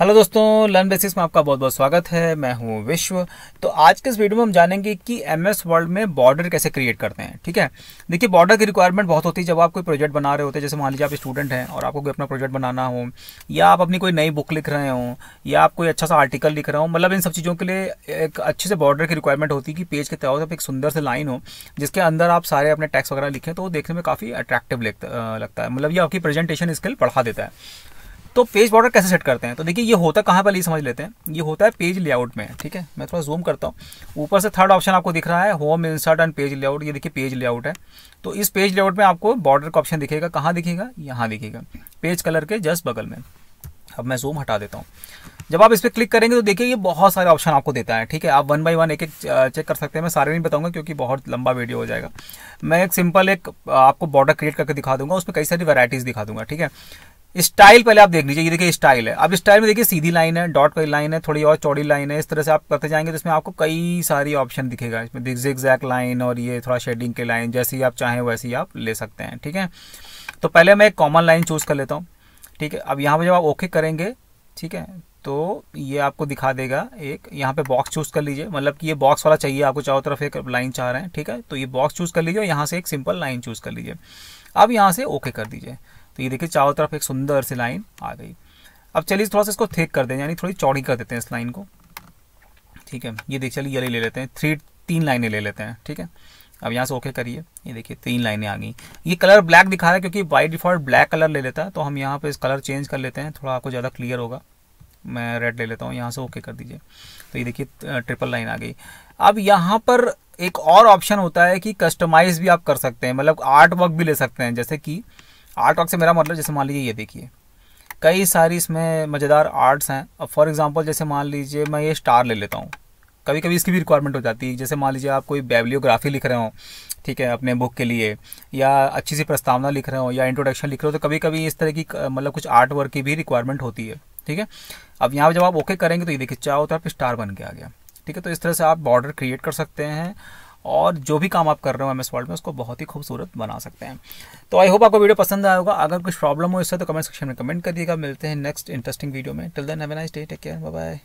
hello दोस्तों learn basis में आपका बहुत बहुत स्वागत है मैं हूं विश्व तो आज के इस वीडियो में हम जानेंगे कि एम एस वर्ल्ड में बॉर्डर कैसे क्रिएट करते हैं ठीक है देखिए बॉर्डर की रिक्वायरमेंट बहुत होती है जब आप कोई प्रोजेक्ट बना रहे होते हैं जैसे मान लीजिए आप स्टूडेंट हैं और आपको कोई अपना प्रोजेक्ट बनाना हो या आप अपनी कोई नई बुक लिख रहे हो या आप कोई अच्छा सा आर्टिकल लिख रहे हो मतलब इन सब चीज़ों के लिए एक अच्छे से बॉर्डर की रिक्वायरमेंट होती है कि पेज के तौर पर एक सुंदर से लाइन हो जिसके अंदर आप सारे अपने टैक्स वगैरह लिखें तो वो देखने में काफ़ी अट्रैक्टिव लगता है मतलब ये आपकी प्रेजेंटेशन स्किल बढ़ा देता है तो पेज बॉर्डर कैसे सेट करते हैं तो देखिए ये होता है कहाँ पर ये समझ लेते हैं ये होता है पेज लेआउट में ठीक है मैं थोड़ा जूम करता हूँ ऊपर से थर्ड ऑप्शन आपको दिख रहा है home insert and page layout ये देखिए पेज लेआउट है तो इस पेज लेआउट में आपको बॉर्डर का ऑप्शन दिखेगा कहाँ दिखेगा यहाँ दिखेगा पेज कलर के जस्ट बगल में अब मैं जूम हटा देता हूँ जब आप इस पर क्लिक करेंगे तो देखिए ये बहुत सारे ऑप्शन आपको देता है ठीक है आप वन बाई वन एक एक चेक कर सकते हैं मैं सारे नहीं बताऊंगा क्योंकि बहुत लंबा वीडियो हो जाएगा मैं एक सिंपल एक आपको बॉर्डर क्रिएट करके दिखा दूंगा उसमें कई सारी वैराइटीज़ दिखा दूंगा ठीक है स्टाइल पहले आप देख लीजिए ये देखिए स्टाइल है अब स्टाइल में देखिए सीधी लाइन है डॉट वाली लाइन है थोड़ी और चौड़ी लाइन है इस तरह से आप करते जाएंगे तो इसमें आपको कई सारी ऑप्शन दिखेगा इसमें जिग लाइन और ये थोड़ा शेडिंग के लाइन जैसी आप चाहें वैसी आप ले सकते हैं ठीक है तो पहले मैं एक कॉमन लाइन चूज़ कर लेता हूँ ठीक है अब यहाँ पर जब आप ओके करेंगे ठीक है तो ये आपको दिखा देगा एक यहाँ पे बॉक्स चूज़ कर लीजिए मतलब कि ये बॉक्स वाला चाहिए आपको चारों तरफ एक लाइन चाह रहे हैं ठीक है तो ये बॉक्स चूज़ कर लीजिए और यहाँ से एक सिंपल लाइन चूज़ कर लीजिए अब यहाँ से ओके कर दीजिए तो ये देखिए चारों तरफ एक सुंदर सी लाइन आ गई अब चलिए थोड़ा सा इसको थेक कर दें यानी थोड़ी चौड़ी कर देते हैं इस लाइन को ठीक है ये देखिए चलिए ये ले लेते हैं थ्री तीन लाइनें ले लेते हैं ठीक है अब यहाँ से ओके करिए ये देखिए तीन लाइनें आ गई ये कलर ब्लैक दिखा रहा है क्योंकि बाई डिफॉल्ट ब्लैक कलर ले लेता है तो हम यहाँ पे इस कलर चेंज कर लेते हैं थोड़ा आपको ज़्यादा क्लियर होगा मैं रेड ले लेता हूँ यहाँ से ओके कर दीजिए तो ये देखिए ट्रिपल लाइन आ गई अब यहाँ पर एक और ऑप्शन होता है कि कस्टमाइज भी आप कर सकते हैं मतलब आर्ट वर्क भी ले सकते हैं जैसे कि आर्ट वर्क से मेरा मतलब जैसे मान लीजिए ये देखिए कई सारी इसमें मज़ेदार आर्ट्स हैं अब फॉर एग्जांपल जैसे मान लीजिए मैं ये स्टार ले लेता हूँ कभी कभी इसकी भी रिक्वायरमेंट हो जाती है जैसे मान लीजिए आप कोई बेबलियोग्राफी लिख रहे हो ठीक है अपने बुक के लिए या अच्छी सी प्रस्तावना लिख रहे हो या इंट्रोडक्शन लिख रहे हो तो कभी कभी इस तरह की मतलब कुछ आर्ट वर्क की भी रिक्वायरमेंट होती है ठीक है अब यहाँ पर जब आप ओके करेंगे तो ये देखिए चाहो तो आप स्टार बन के आ गया ठीक है तो इस तरह से आप बॉर्डर क्रिएट कर सकते हैं और जो भी काम आप कर रहे हो एम एस वर्ड में उसको बहुत ही खूबसूरत बना सकते हैं तो आई होप आपको वीडियो पसंद आया होगा अगर कुछ प्रॉब्लम हो इससे तो कमेंट सेक्शन में कमेंट करिएगा मिलते हैं नेक्स्ट इंटरेस्टिंग वीडियो में till then have nice day take care bye